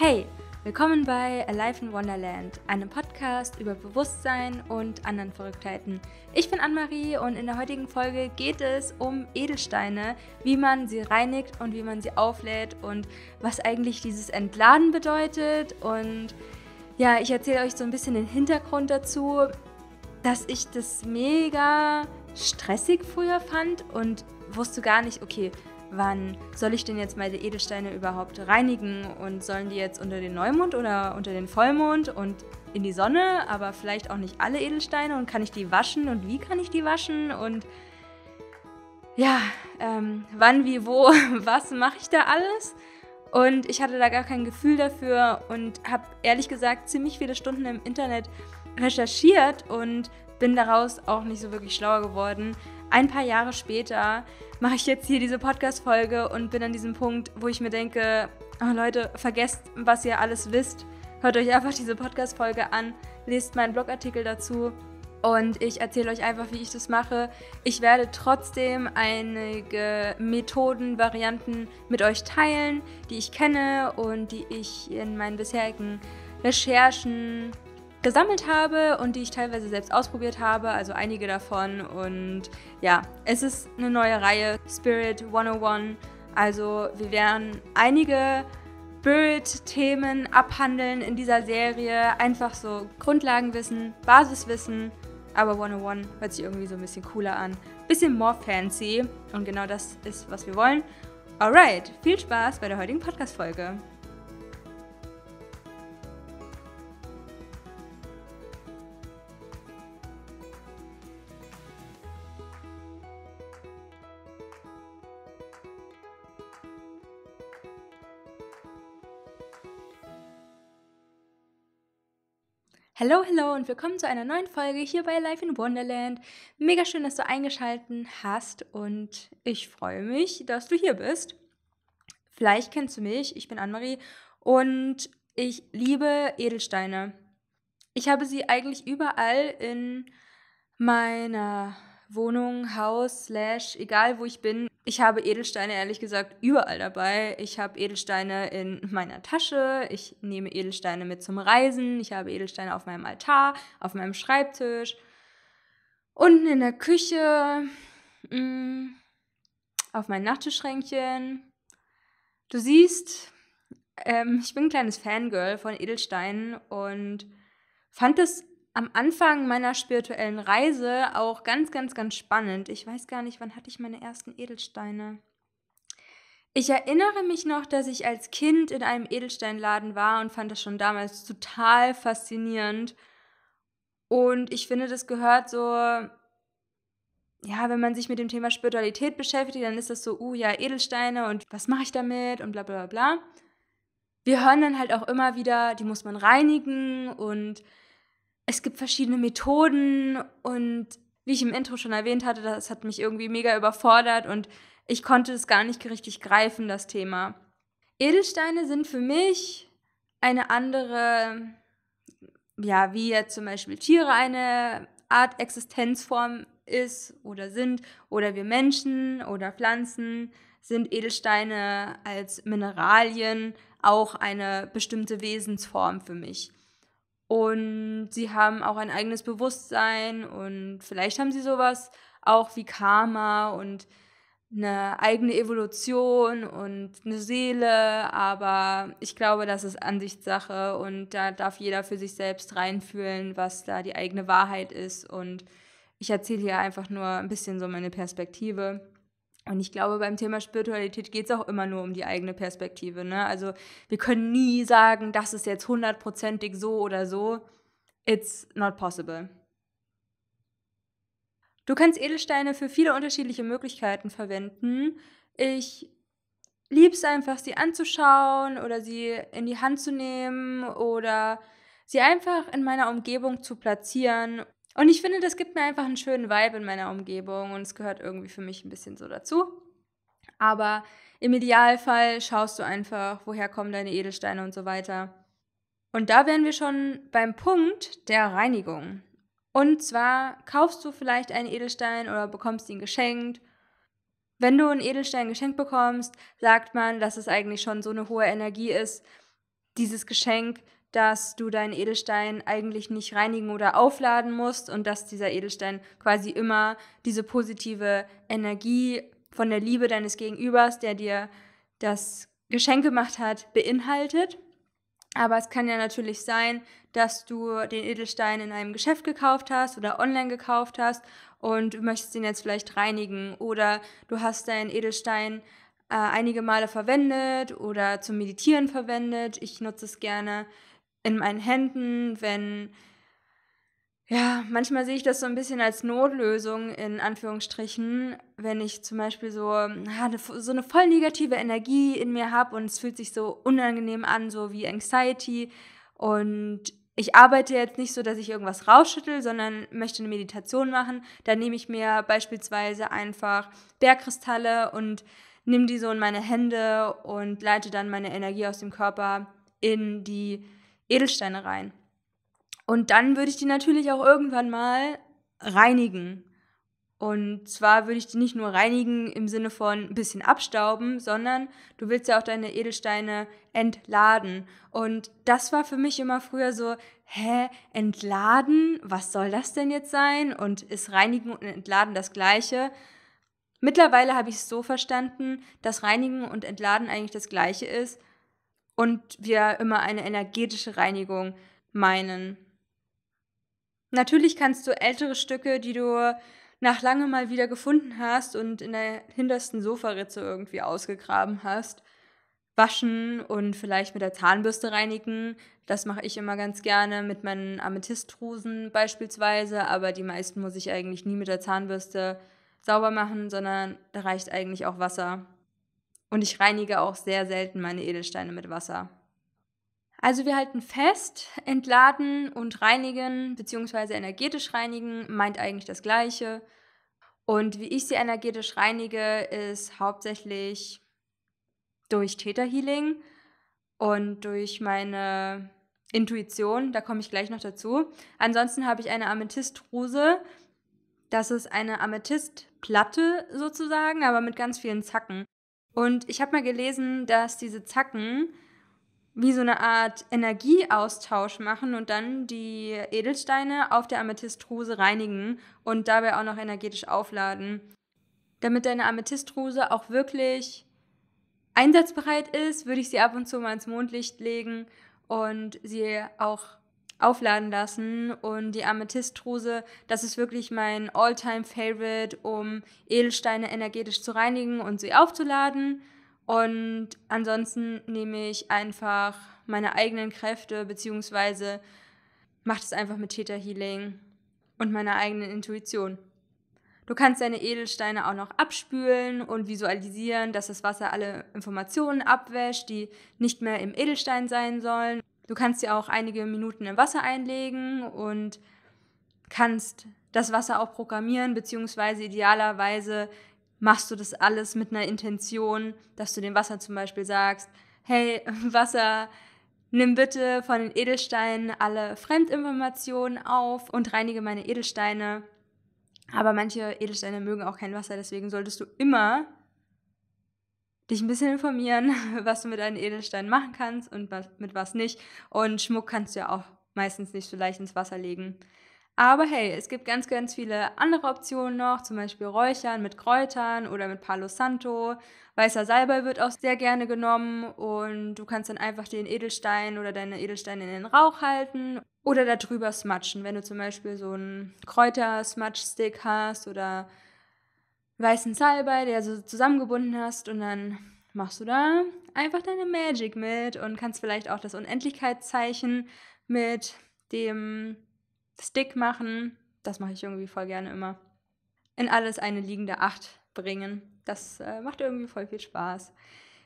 Hey, willkommen bei Alive in Wonderland, einem Podcast über Bewusstsein und anderen Verrücktheiten. Ich bin Anne-Marie und in der heutigen Folge geht es um Edelsteine, wie man sie reinigt und wie man sie auflädt und was eigentlich dieses Entladen bedeutet. Und ja, ich erzähle euch so ein bisschen den Hintergrund dazu, dass ich das mega stressig früher fand und wusste gar nicht, okay, wann soll ich denn jetzt meine Edelsteine überhaupt reinigen und sollen die jetzt unter den Neumond oder unter den Vollmond und in die Sonne, aber vielleicht auch nicht alle Edelsteine und kann ich die waschen und wie kann ich die waschen und ja, ähm, wann, wie, wo, was mache ich da alles? Und ich hatte da gar kein Gefühl dafür und habe ehrlich gesagt ziemlich viele Stunden im Internet recherchiert und bin daraus auch nicht so wirklich schlauer geworden ein paar Jahre später mache ich jetzt hier diese Podcast-Folge und bin an diesem Punkt, wo ich mir denke, oh Leute, vergesst, was ihr alles wisst. Hört euch einfach diese Podcast-Folge an, lest meinen Blogartikel dazu und ich erzähle euch einfach, wie ich das mache. Ich werde trotzdem einige Methoden, Varianten mit euch teilen, die ich kenne und die ich in meinen bisherigen Recherchen gesammelt habe und die ich teilweise selbst ausprobiert habe, also einige davon. Und ja, es ist eine neue Reihe, Spirit 101. Also wir werden einige Spirit-Themen abhandeln in dieser Serie. Einfach so Grundlagenwissen, Basiswissen, aber 101 hört sich irgendwie so ein bisschen cooler an. Bisschen more fancy und genau das ist, was wir wollen. Alright, viel Spaß bei der heutigen Podcast-Folge. Hello, hello und willkommen zu einer neuen Folge hier bei Life in Wonderland. Mega schön, dass du eingeschaltet hast und ich freue mich, dass du hier bist. Vielleicht kennst du mich, ich bin Annemarie und ich liebe Edelsteine. Ich habe sie eigentlich überall in meiner Wohnung, Haus, Slash, egal wo ich bin. Ich habe Edelsteine ehrlich gesagt überall dabei. Ich habe Edelsteine in meiner Tasche, ich nehme Edelsteine mit zum Reisen, ich habe Edelsteine auf meinem Altar, auf meinem Schreibtisch, unten in der Küche, mm, auf meinen Nachttischschränkchen. Du siehst, ähm, ich bin ein kleines Fangirl von Edelsteinen und fand es am Anfang meiner spirituellen Reise auch ganz, ganz, ganz spannend. Ich weiß gar nicht, wann hatte ich meine ersten Edelsteine. Ich erinnere mich noch, dass ich als Kind in einem Edelsteinladen war und fand das schon damals total faszinierend. Und ich finde, das gehört so, ja, wenn man sich mit dem Thema Spiritualität beschäftigt, dann ist das so, uh ja, Edelsteine und was mache ich damit und bla bla bla. Wir hören dann halt auch immer wieder, die muss man reinigen und es gibt verschiedene Methoden und wie ich im Intro schon erwähnt hatte, das hat mich irgendwie mega überfordert und ich konnte es gar nicht richtig greifen, das Thema. Edelsteine sind für mich eine andere, ja, wie jetzt zum Beispiel Tiere eine Art Existenzform ist oder sind oder wir Menschen oder Pflanzen sind Edelsteine als Mineralien auch eine bestimmte Wesensform für mich. Und sie haben auch ein eigenes Bewusstsein und vielleicht haben sie sowas auch wie Karma und eine eigene Evolution und eine Seele, aber ich glaube, das ist Ansichtssache und da darf jeder für sich selbst reinfühlen, was da die eigene Wahrheit ist und ich erzähle hier einfach nur ein bisschen so meine Perspektive. Und ich glaube, beim Thema Spiritualität geht es auch immer nur um die eigene Perspektive. Ne? Also wir können nie sagen, das ist jetzt hundertprozentig so oder so. It's not possible. Du kannst Edelsteine für viele unterschiedliche Möglichkeiten verwenden. Ich liebe es einfach, sie anzuschauen oder sie in die Hand zu nehmen oder sie einfach in meiner Umgebung zu platzieren und ich finde, das gibt mir einfach einen schönen Vibe in meiner Umgebung und es gehört irgendwie für mich ein bisschen so dazu. Aber im Idealfall schaust du einfach, woher kommen deine Edelsteine und so weiter. Und da wären wir schon beim Punkt der Reinigung. Und zwar kaufst du vielleicht einen Edelstein oder bekommst ihn geschenkt. Wenn du einen Edelstein geschenkt bekommst, sagt man, dass es eigentlich schon so eine hohe Energie ist, dieses Geschenk dass du deinen Edelstein eigentlich nicht reinigen oder aufladen musst und dass dieser Edelstein quasi immer diese positive Energie von der Liebe deines Gegenübers, der dir das Geschenk gemacht hat, beinhaltet. Aber es kann ja natürlich sein, dass du den Edelstein in einem Geschäft gekauft hast oder online gekauft hast und möchtest ihn jetzt vielleicht reinigen oder du hast deinen Edelstein äh, einige Male verwendet oder zum Meditieren verwendet. Ich nutze es gerne in meinen Händen, wenn ja, manchmal sehe ich das so ein bisschen als Notlösung in Anführungsstrichen, wenn ich zum Beispiel so, ah, na, ne, so eine voll negative Energie in mir habe und es fühlt sich so unangenehm an, so wie Anxiety. Und ich arbeite jetzt nicht so, dass ich irgendwas rausschüttel, sondern möchte eine Meditation machen. Da nehme ich mir beispielsweise einfach Bergkristalle und nehme die so in meine Hände und leite dann meine Energie aus dem Körper in die Edelsteine rein. Und dann würde ich die natürlich auch irgendwann mal reinigen. Und zwar würde ich die nicht nur reinigen im Sinne von ein bisschen abstauben, sondern du willst ja auch deine Edelsteine entladen. Und das war für mich immer früher so, hä, entladen? Was soll das denn jetzt sein? Und ist reinigen und entladen das gleiche? Mittlerweile habe ich es so verstanden, dass reinigen und entladen eigentlich das gleiche ist, und wir immer eine energetische Reinigung meinen. Natürlich kannst du ältere Stücke, die du nach lange mal wieder gefunden hast und in der hintersten Sofaritze irgendwie ausgegraben hast, waschen und vielleicht mit der Zahnbürste reinigen. Das mache ich immer ganz gerne mit meinen Amethystdrusen beispielsweise, aber die meisten muss ich eigentlich nie mit der Zahnbürste sauber machen, sondern da reicht eigentlich auch Wasser. Und ich reinige auch sehr selten meine Edelsteine mit Wasser. Also wir halten fest, entladen und reinigen bzw. energetisch reinigen meint eigentlich das gleiche. Und wie ich sie energetisch reinige, ist hauptsächlich durch Täterhealing und durch meine Intuition, da komme ich gleich noch dazu. Ansonsten habe ich eine Amethystrose. Das ist eine Amethystplatte sozusagen, aber mit ganz vielen Zacken. Und ich habe mal gelesen, dass diese Zacken wie so eine Art Energieaustausch machen und dann die Edelsteine auf der Amethystrose reinigen und dabei auch noch energetisch aufladen. Damit deine Amethystrose auch wirklich einsatzbereit ist, würde ich sie ab und zu mal ins Mondlicht legen und sie auch aufladen lassen. Und die Amethystdruse, das ist wirklich mein All-Time-Favorite, um Edelsteine energetisch zu reinigen und sie aufzuladen. Und ansonsten nehme ich einfach meine eigenen Kräfte, beziehungsweise mache es einfach mit Theta Healing und meiner eigenen Intuition. Du kannst deine Edelsteine auch noch abspülen und visualisieren, dass das Wasser alle Informationen abwäscht, die nicht mehr im Edelstein sein sollen. Du kannst ja auch einige Minuten im Wasser einlegen und kannst das Wasser auch programmieren, beziehungsweise idealerweise machst du das alles mit einer Intention, dass du dem Wasser zum Beispiel sagst, hey Wasser, nimm bitte von den Edelsteinen alle Fremdinformationen auf und reinige meine Edelsteine. Aber manche Edelsteine mögen auch kein Wasser, deswegen solltest du immer dich ein bisschen informieren, was du mit deinen Edelsteinen machen kannst und was, mit was nicht. Und Schmuck kannst du ja auch meistens nicht so leicht ins Wasser legen. Aber hey, es gibt ganz, ganz viele andere Optionen noch, zum Beispiel Räuchern mit Kräutern oder mit Palo Santo. Weißer Salbei wird auch sehr gerne genommen und du kannst dann einfach den Edelstein oder deine Edelsteine in den Rauch halten oder darüber smatschen. Wenn du zum Beispiel so einen Kräutersmatchstick hast oder weißen Salbei, der so zusammengebunden hast und dann machst du da einfach deine Magic mit und kannst vielleicht auch das Unendlichkeitszeichen mit dem Stick machen. Das mache ich irgendwie voll gerne immer. In alles eine liegende Acht bringen. Das äh, macht irgendwie voll viel Spaß.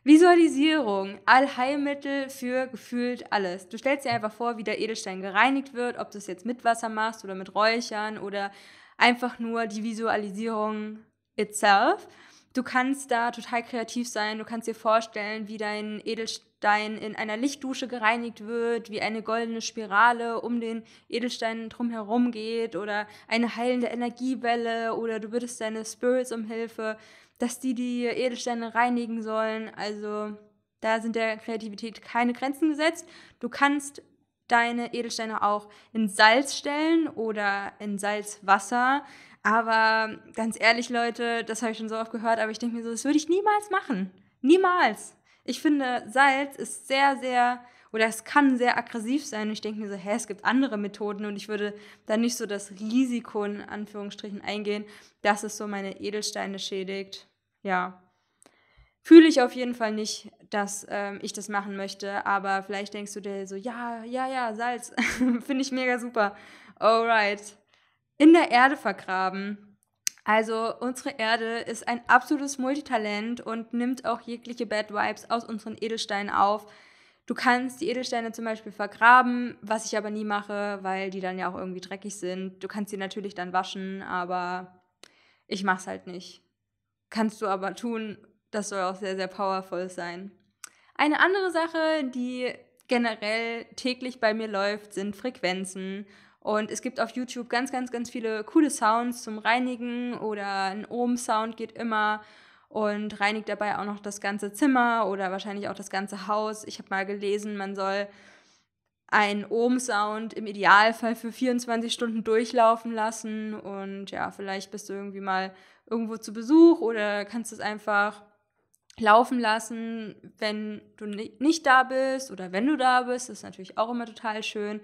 Visualisierung, Allheilmittel für gefühlt alles. Du stellst dir einfach vor, wie der Edelstein gereinigt wird, ob du es jetzt mit Wasser machst oder mit Räuchern oder einfach nur die Visualisierung itself. Du kannst da total kreativ sein, du kannst dir vorstellen, wie dein Edelstein in einer Lichtdusche gereinigt wird, wie eine goldene Spirale um den Edelstein drumherum geht oder eine heilende Energiewelle oder du bittest deine Spirits um Hilfe, dass die die Edelsteine reinigen sollen. Also da sind der Kreativität keine Grenzen gesetzt. Du kannst deine Edelsteine auch in Salz stellen oder in Salzwasser. Aber ganz ehrlich, Leute, das habe ich schon so oft gehört, aber ich denke mir so, das würde ich niemals machen. Niemals. Ich finde, Salz ist sehr, sehr, oder es kann sehr aggressiv sein. ich denke mir so, hä, es gibt andere Methoden und ich würde da nicht so das Risiko in Anführungsstrichen eingehen, dass es so meine Edelsteine schädigt. Ja. Fühle ich auf jeden Fall nicht, dass ähm, ich das machen möchte, aber vielleicht denkst du dir so, ja, ja, ja, Salz, finde ich mega super. Alright in der Erde vergraben. Also unsere Erde ist ein absolutes Multitalent und nimmt auch jegliche Bad Vibes aus unseren Edelsteinen auf. Du kannst die Edelsteine zum Beispiel vergraben, was ich aber nie mache, weil die dann ja auch irgendwie dreckig sind. Du kannst sie natürlich dann waschen, aber ich mach's halt nicht. Kannst du aber tun, das soll auch sehr, sehr powerful sein. Eine andere Sache, die generell täglich bei mir läuft, sind Frequenzen. Und es gibt auf YouTube ganz, ganz, ganz viele coole Sounds zum Reinigen oder ein Ohm-Sound geht immer und reinigt dabei auch noch das ganze Zimmer oder wahrscheinlich auch das ganze Haus. Ich habe mal gelesen, man soll einen Ohm-Sound im Idealfall für 24 Stunden durchlaufen lassen. Und ja, vielleicht bist du irgendwie mal irgendwo zu Besuch oder kannst es einfach laufen lassen, wenn du nicht da bist oder wenn du da bist. Das ist natürlich auch immer total schön.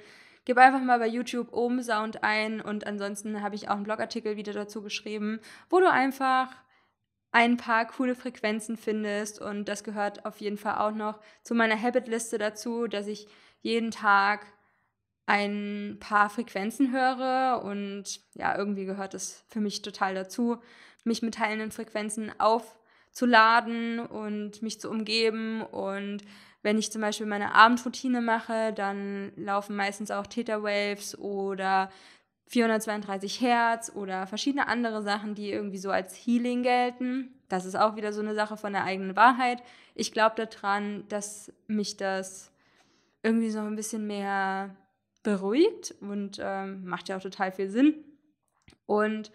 Gib einfach mal bei YouTube oben Sound ein und ansonsten habe ich auch einen Blogartikel wieder dazu geschrieben, wo du einfach ein paar coole Frequenzen findest und das gehört auf jeden Fall auch noch zu meiner Habitliste dazu, dass ich jeden Tag ein paar Frequenzen höre und ja, irgendwie gehört es für mich total dazu, mich mit heilenden Frequenzen aufzuladen und mich zu umgeben und wenn ich zum Beispiel meine Abendroutine mache, dann laufen meistens auch Theta Waves oder 432 Hertz oder verschiedene andere Sachen, die irgendwie so als Healing gelten. Das ist auch wieder so eine Sache von der eigenen Wahrheit. Ich glaube daran, dass mich das irgendwie so ein bisschen mehr beruhigt und ähm, macht ja auch total viel Sinn. Und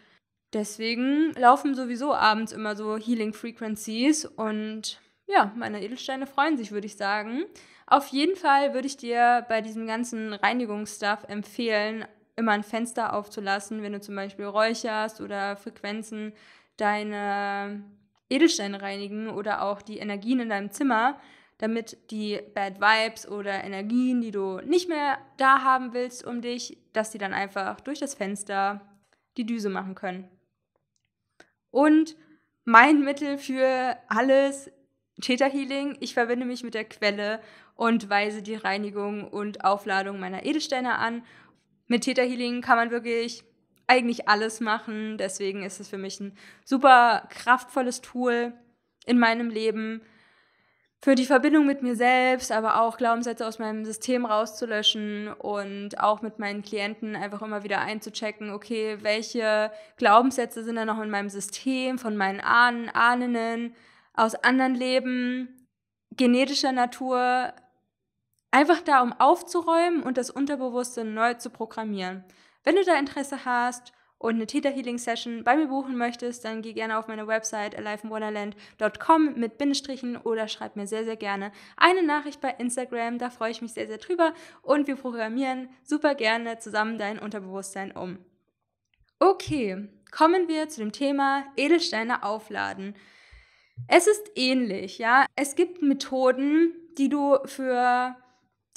deswegen laufen sowieso abends immer so Healing Frequencies und ja, meine Edelsteine freuen sich, würde ich sagen. Auf jeden Fall würde ich dir bei diesem ganzen Reinigungsstuff empfehlen, immer ein Fenster aufzulassen, wenn du zum Beispiel räucherst oder Frequenzen deine Edelsteine reinigen oder auch die Energien in deinem Zimmer, damit die Bad Vibes oder Energien, die du nicht mehr da haben willst um dich, dass die dann einfach durch das Fenster die Düse machen können. Und mein Mittel für alles Theta Healing, ich verbinde mich mit der Quelle und weise die Reinigung und Aufladung meiner Edelsteine an. Mit Theta Healing kann man wirklich eigentlich alles machen, deswegen ist es für mich ein super kraftvolles Tool in meinem Leben für die Verbindung mit mir selbst, aber auch Glaubenssätze aus meinem System rauszulöschen und auch mit meinen Klienten einfach immer wieder einzuchecken, okay, welche Glaubenssätze sind da noch in meinem System von meinen Ahnen, Ahnen, aus anderen Leben, genetischer Natur, einfach da, um aufzuräumen und das Unterbewusste neu zu programmieren. Wenn du da Interesse hast und eine Theta Healing Session bei mir buchen möchtest, dann geh gerne auf meine Website aliveinwonderland.com mit Bindestrichen oder schreib mir sehr, sehr gerne eine Nachricht bei Instagram. Da freue ich mich sehr, sehr drüber und wir programmieren super gerne zusammen dein Unterbewusstsein um. Okay, kommen wir zu dem Thema Edelsteine aufladen. Es ist ähnlich, ja. Es gibt Methoden, die du für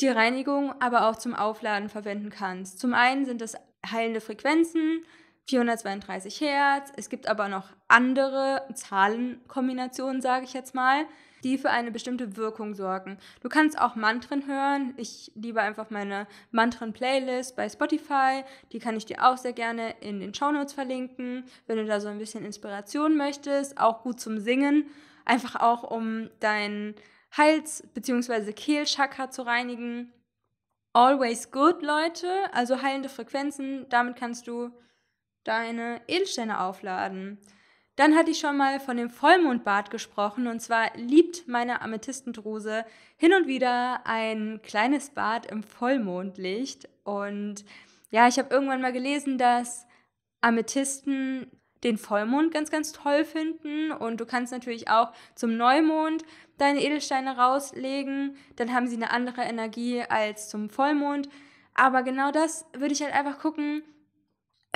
die Reinigung, aber auch zum Aufladen verwenden kannst. Zum einen sind es heilende Frequenzen, 432 Hertz. Es gibt aber noch andere Zahlenkombinationen, sage ich jetzt mal die für eine bestimmte Wirkung sorgen. Du kannst auch Mantren hören. Ich liebe einfach meine Mantren-Playlist bei Spotify. Die kann ich dir auch sehr gerne in den Shownotes verlinken, wenn du da so ein bisschen Inspiration möchtest. Auch gut zum Singen. Einfach auch, um deinen Hals- bzw. Kehlchakra zu reinigen. Always Good, Leute, also heilende Frequenzen. Damit kannst du deine Edelsteine aufladen. Dann hatte ich schon mal von dem Vollmondbad gesprochen und zwar liebt meine Amethystendruse hin und wieder ein kleines Bad im Vollmondlicht. Und ja, ich habe irgendwann mal gelesen, dass Amethysten den Vollmond ganz, ganz toll finden und du kannst natürlich auch zum Neumond deine Edelsteine rauslegen, dann haben sie eine andere Energie als zum Vollmond. Aber genau das würde ich halt einfach gucken,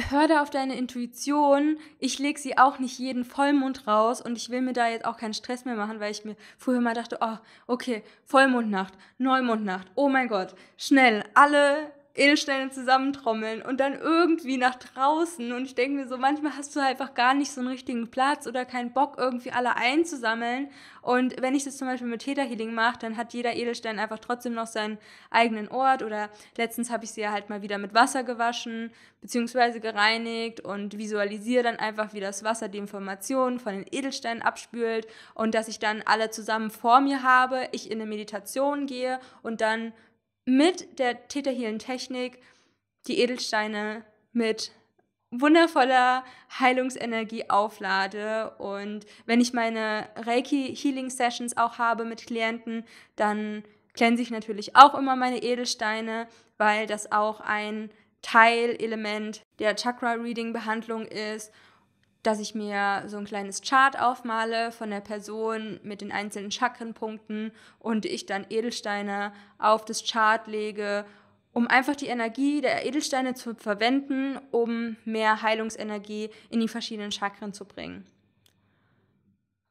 hör da auf deine Intuition. Ich lege sie auch nicht jeden Vollmond raus und ich will mir da jetzt auch keinen Stress mehr machen, weil ich mir früher mal dachte, oh, okay, Vollmondnacht, Neumondnacht, oh mein Gott, schnell, alle Edelsteine zusammentrommeln und dann irgendwie nach draußen. Und ich denke mir so, manchmal hast du einfach gar nicht so einen richtigen Platz oder keinen Bock, irgendwie alle einzusammeln. Und wenn ich das zum Beispiel mit Theta mache, dann hat jeder Edelstein einfach trotzdem noch seinen eigenen Ort. Oder letztens habe ich sie ja halt mal wieder mit Wasser gewaschen, beziehungsweise gereinigt und visualisiere dann einfach, wie das Wasser die Informationen von den Edelsteinen abspült und dass ich dann alle zusammen vor mir habe, ich in eine Meditation gehe und dann mit der täterhielen Technik die Edelsteine mit wundervoller Heilungsenergie auflade. Und wenn ich meine Reiki-Healing-Sessions auch habe mit Klienten, dann klären sich natürlich auch immer meine Edelsteine, weil das auch ein Teilelement der Chakra-Reading-Behandlung ist dass ich mir so ein kleines Chart aufmale von der Person mit den einzelnen Chakrenpunkten und ich dann Edelsteine auf das Chart lege, um einfach die Energie der Edelsteine zu verwenden, um mehr Heilungsenergie in die verschiedenen Chakren zu bringen.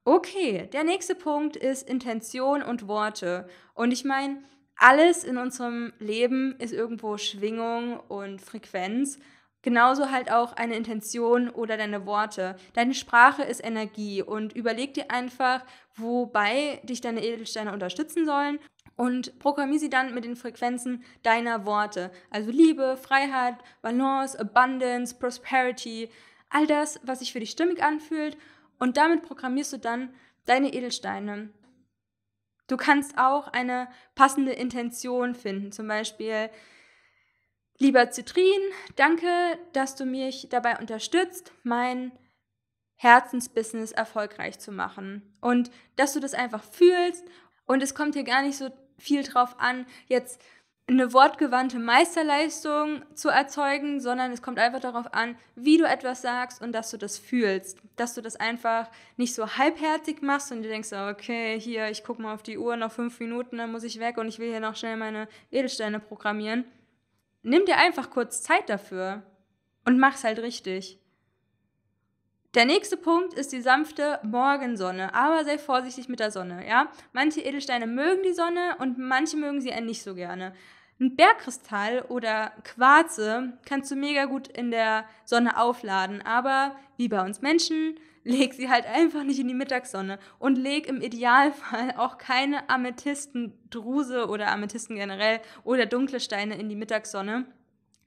Okay, der nächste Punkt ist Intention und Worte. Und ich meine, alles in unserem Leben ist irgendwo Schwingung und Frequenz. Genauso halt auch eine Intention oder deine Worte. Deine Sprache ist Energie und überleg dir einfach, wobei dich deine Edelsteine unterstützen sollen und programmier sie dann mit den Frequenzen deiner Worte. Also Liebe, Freiheit, Balance, Abundance, Prosperity, all das, was sich für dich stimmig anfühlt und damit programmierst du dann deine Edelsteine. Du kannst auch eine passende Intention finden, zum Beispiel Lieber Zitrin, danke, dass du mich dabei unterstützt, mein Herzensbusiness erfolgreich zu machen. Und dass du das einfach fühlst. Und es kommt hier gar nicht so viel drauf an, jetzt eine wortgewandte Meisterleistung zu erzeugen, sondern es kommt einfach darauf an, wie du etwas sagst und dass du das fühlst. Dass du das einfach nicht so halbherzig machst und du denkst, ah, okay, hier, ich gucke mal auf die Uhr, noch fünf Minuten, dann muss ich weg und ich will hier noch schnell meine Edelsteine programmieren nimm dir einfach kurz Zeit dafür und mach's halt richtig. Der nächste Punkt ist die sanfte Morgensonne, aber sei vorsichtig mit der Sonne, ja? Manche Edelsteine mögen die Sonne und manche mögen sie nicht so gerne. Ein Bergkristall oder Quarze kannst du mega gut in der Sonne aufladen, aber wie bei uns Menschen leg sie halt einfach nicht in die Mittagssonne und leg im Idealfall auch keine Amethystendruse oder Amethysten generell oder dunkle Steine in die Mittagssonne.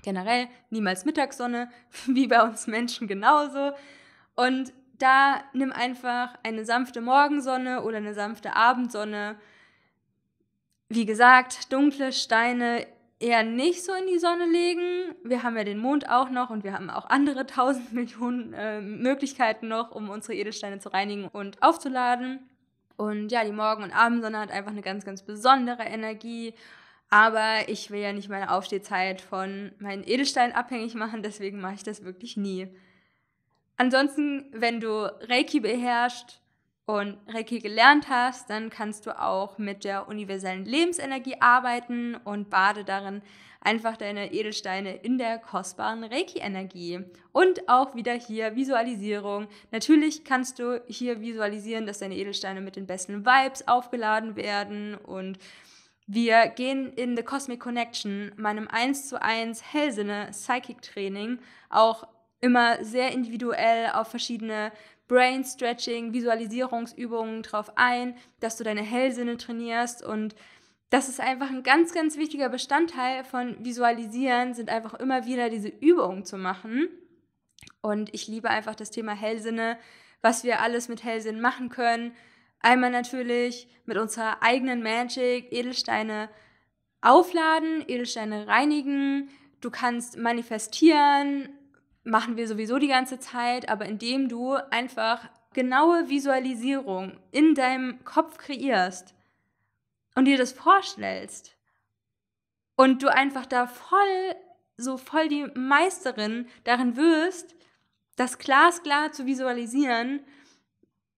Generell niemals Mittagssonne, wie bei uns Menschen genauso. Und da nimm einfach eine sanfte Morgensonne oder eine sanfte Abendsonne. Wie gesagt, dunkle Steine eher nicht so in die Sonne legen. Wir haben ja den Mond auch noch und wir haben auch andere tausend Millionen äh, Möglichkeiten noch, um unsere Edelsteine zu reinigen und aufzuladen. Und ja, die Morgen- und Abendsonne hat einfach eine ganz, ganz besondere Energie. Aber ich will ja nicht meine Aufstehzeit von meinen Edelsteinen abhängig machen, deswegen mache ich das wirklich nie. Ansonsten, wenn du Reiki beherrschst, und Reiki gelernt hast, dann kannst du auch mit der universellen Lebensenergie arbeiten und bade darin einfach deine Edelsteine in der kostbaren Reiki-Energie. Und auch wieder hier Visualisierung. Natürlich kannst du hier visualisieren, dass deine Edelsteine mit den besten Vibes aufgeladen werden und wir gehen in The Cosmic Connection, meinem 1 zu 1 Hellsinne Psychic Training, auch immer sehr individuell auf verschiedene Brainstretching, Visualisierungsübungen drauf ein, dass du deine Hellsinne trainierst und das ist einfach ein ganz, ganz wichtiger Bestandteil von Visualisieren, sind einfach immer wieder diese Übungen zu machen. Und ich liebe einfach das Thema Hellsinne, was wir alles mit Hellsinn machen können. Einmal natürlich mit unserer eigenen Magic Edelsteine aufladen, Edelsteine reinigen. Du kannst manifestieren, machen wir sowieso die ganze Zeit, aber indem du einfach genaue Visualisierung in deinem Kopf kreierst und dir das vorstellst und du einfach da voll, so voll die Meisterin darin wirst, das glasklar zu visualisieren.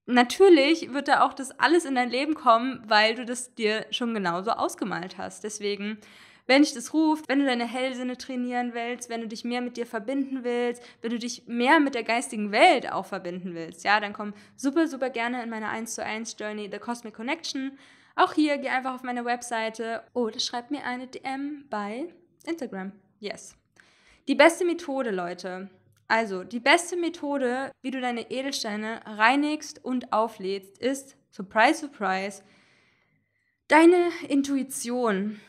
Natürlich wird da auch das alles in dein Leben kommen, weil du das dir schon genauso ausgemalt hast. Deswegen wenn dich das ruft, wenn du deine Hellsinne trainieren willst, wenn du dich mehr mit dir verbinden willst, wenn du dich mehr mit der geistigen Welt auch verbinden willst, ja, dann komm super, super gerne in meine 1 zu 1 Journey The Cosmic Connection. Auch hier geh einfach auf meine Webseite oder schreib mir eine DM bei Instagram. Yes. Die beste Methode, Leute. Also, die beste Methode, wie du deine Edelsteine reinigst und auflädst, ist, surprise, surprise, deine Intuition.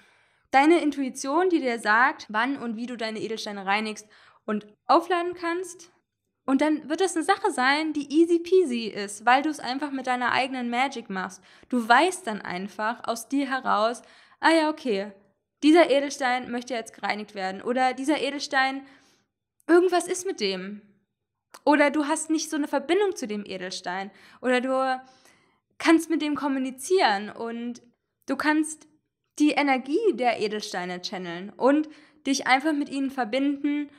Deine Intuition, die dir sagt, wann und wie du deine Edelsteine reinigst und aufladen kannst. Und dann wird das eine Sache sein, die easy peasy ist, weil du es einfach mit deiner eigenen Magic machst. Du weißt dann einfach aus dir heraus, ah ja, okay, dieser Edelstein möchte jetzt gereinigt werden oder dieser Edelstein, irgendwas ist mit dem. Oder du hast nicht so eine Verbindung zu dem Edelstein oder du kannst mit dem kommunizieren und du kannst die Energie der Edelsteine channeln und dich einfach mit ihnen verbinden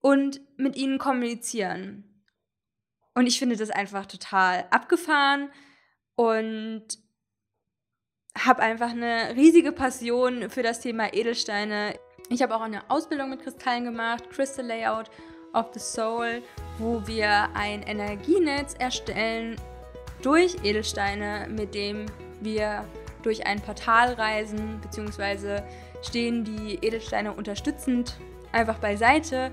und mit ihnen kommunizieren. Und ich finde das einfach total abgefahren und habe einfach eine riesige Passion für das Thema Edelsteine. Ich habe auch eine Ausbildung mit Kristallen gemacht, Crystal Layout of the Soul, wo wir ein Energienetz erstellen durch Edelsteine, mit dem wir durch ein Portal reisen, beziehungsweise stehen die Edelsteine unterstützend einfach beiseite.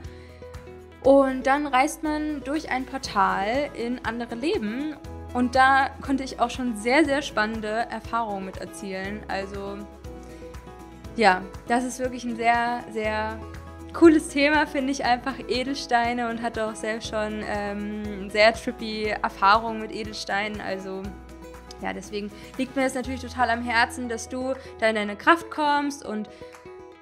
Und dann reist man durch ein Portal in andere Leben. Und da konnte ich auch schon sehr, sehr spannende Erfahrungen mit erzielen. Also ja, das ist wirklich ein sehr, sehr cooles Thema, finde ich einfach Edelsteine und hatte auch selbst schon ähm, sehr trippy Erfahrungen mit Edelsteinen. Also ja, deswegen liegt mir das natürlich total am Herzen, dass du da in deine Kraft kommst und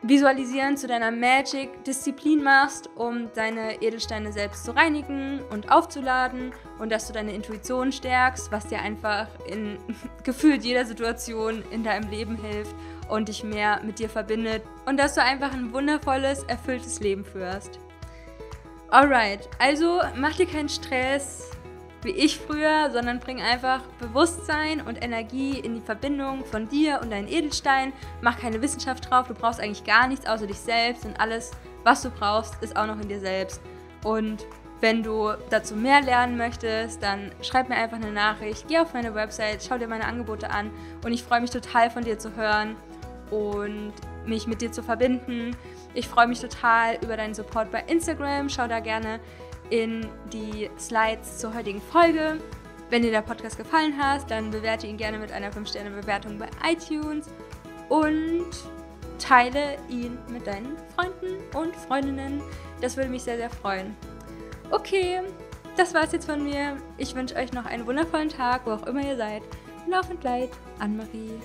Visualisieren zu deiner Magic Disziplin machst, um deine Edelsteine selbst zu reinigen und aufzuladen und dass du deine Intuition stärkst, was dir einfach in gefühlt jeder Situation in deinem Leben hilft und dich mehr mit dir verbindet und dass du einfach ein wundervolles, erfülltes Leben führst. Alright, also mach dir keinen Stress, wie ich früher, sondern bring einfach Bewusstsein und Energie in die Verbindung von dir und deinen Edelstein. Mach keine Wissenschaft drauf, du brauchst eigentlich gar nichts außer dich selbst und alles, was du brauchst, ist auch noch in dir selbst. Und wenn du dazu mehr lernen möchtest, dann schreib mir einfach eine Nachricht, geh auf meine Website, schau dir meine Angebote an und ich freue mich total von dir zu hören und mich mit dir zu verbinden. Ich freue mich total über deinen Support bei Instagram. Schau da gerne in die Slides zur heutigen Folge. Wenn dir der Podcast gefallen hat, dann bewerte ihn gerne mit einer 5-Sterne-Bewertung bei iTunes und teile ihn mit deinen Freunden und Freundinnen. Das würde mich sehr, sehr freuen. Okay, das war's jetzt von mir. Ich wünsche euch noch einen wundervollen Tag, wo auch immer ihr seid. Laufend leid, Anne-Marie.